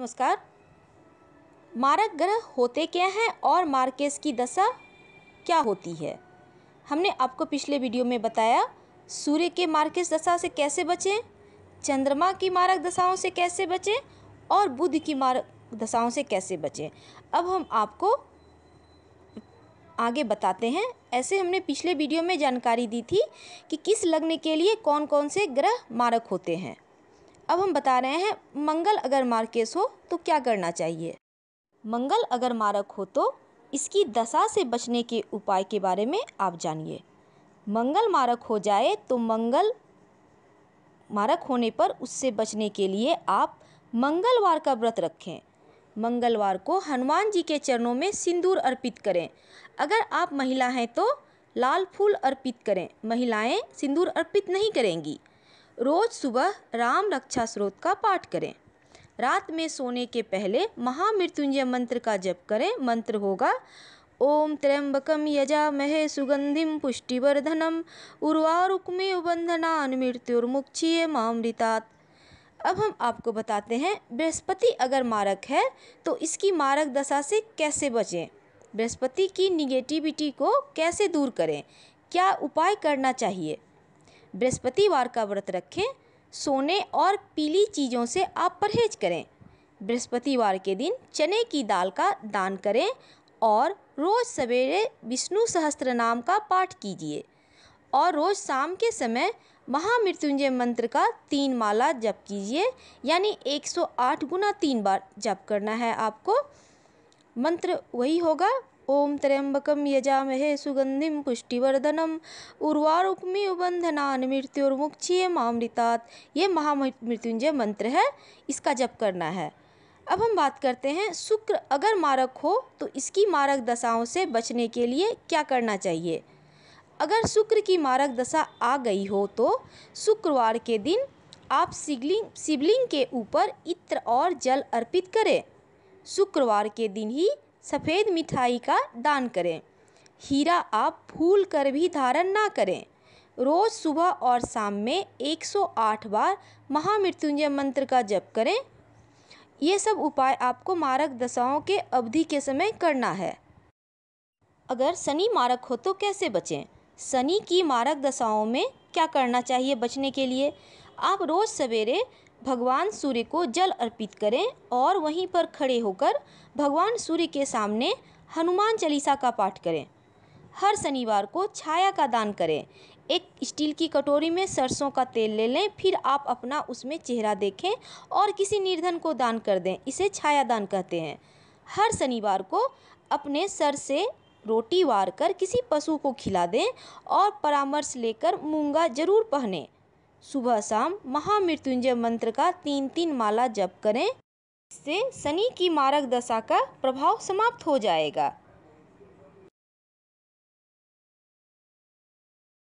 नमस्कार मारक ग्रह होते क्या हैं और मार्केस की दशा क्या होती है हमने आपको पिछले वीडियो में बताया सूर्य के मार्केस दशा से कैसे बचें चंद्रमा की मारक दशाओं से कैसे बचें और बुध की मारक दशाओं से कैसे बचें अब हम आपको आगे बताते हैं ऐसे हमने पिछले वीडियो में जानकारी दी थी कि किस लग्न के लिए कौन कौन से ग्रह मारक होते हैं अब हम बता रहे हैं मंगल अगर मार्केस हो तो क्या करना चाहिए मंगल अगर मारक हो तो इसकी दशा से बचने के उपाय के बारे में आप जानिए मंगल मारक हो जाए तो मंगल मारक होने पर उससे बचने के लिए आप मंगलवार का व्रत रखें मंगलवार को हनुमान जी के चरणों में सिंदूर अर्पित करें अगर आप महिला हैं तो लाल फूल अर्पित करें महिलाएं सिंदूर अर्पित नहीं करेंगी रोज़ सुबह राम रक्षा स्रोत का पाठ करें रात में सोने के पहले महामृत्युंजय मंत्र का जप करें मंत्र होगा ओम त्र्यंबकम मह सुगंधिम पुष्टिवर्धनम उर्वारुकमे उबंधनान मृत्युर्मुक्षीय मामृतात् अब हम आपको बताते हैं बृहस्पति अगर मारक है तो इसकी मारक दशा से कैसे बचें बृहस्पति की निगेटिविटी को कैसे दूर करें क्या उपाय करना चाहिए बृहस्पतिवार का व्रत रखें सोने और पीली चीज़ों से आप परहेज करें बृहस्पतिवार के दिन चने की दाल का दान करें और रोज़ सवेरे विष्णु सहस्त्र नाम का पाठ कीजिए और रोज़ शाम के समय महामृत्युंजय मंत्र का तीन माला जप कीजिए यानी 108 गुना तीन बार जप करना है आपको मंत्र वही होगा ओं त्र्यंबक यजामहे सुगंधि पुष्टिवर्धन उर्वारुकमी बंधनान मृत्युर्मुक्षीय मामृतात ये महामृत्युंजय मंत्र है इसका जप करना है अब हम बात करते हैं शुक्र अगर मारक हो तो इसकी मारक दशाओं से बचने के लिए क्या करना चाहिए अगर शुक्र की मारक दशा आ गई हो तो शुक्रवार के दिन आप शिवलिंग शिवलिंग के ऊपर इत्र और जल अर्पित करें शुक्रवार के दिन ही सफ़ेद मिठाई का दान करें हीरा आप भूल कर भी धारण ना करें रोज़ सुबह और शाम में 108 बार महामृत्युंजय मंत्र का जप करें ये सब उपाय आपको मारक दशाओं के अवधि के समय करना है अगर शनि मारक हो तो कैसे बचें शनि की मारक दशाओं में क्या करना चाहिए बचने के लिए आप रोज़ सवेरे भगवान सूर्य को जल अर्पित करें और वहीं पर खड़े होकर भगवान सूर्य के सामने हनुमान चालीसा का पाठ करें हर शनिवार को छाया का दान करें एक स्टील की कटोरी में सरसों का तेल ले लें फिर आप अपना उसमें चेहरा देखें और किसी निर्धन को दान कर दें इसे छाया दान कहते हैं हर शनिवार को अपने सर से रोटी वार कर किसी पशु को खिला दें और परामर्श लेकर मूंगा जरूर पहनें सुबह शाम महामृत्युंजय मंत्र का तीन तीन माला जप करें इससे शनि की मारक दशा का प्रभाव समाप्त हो जाएगा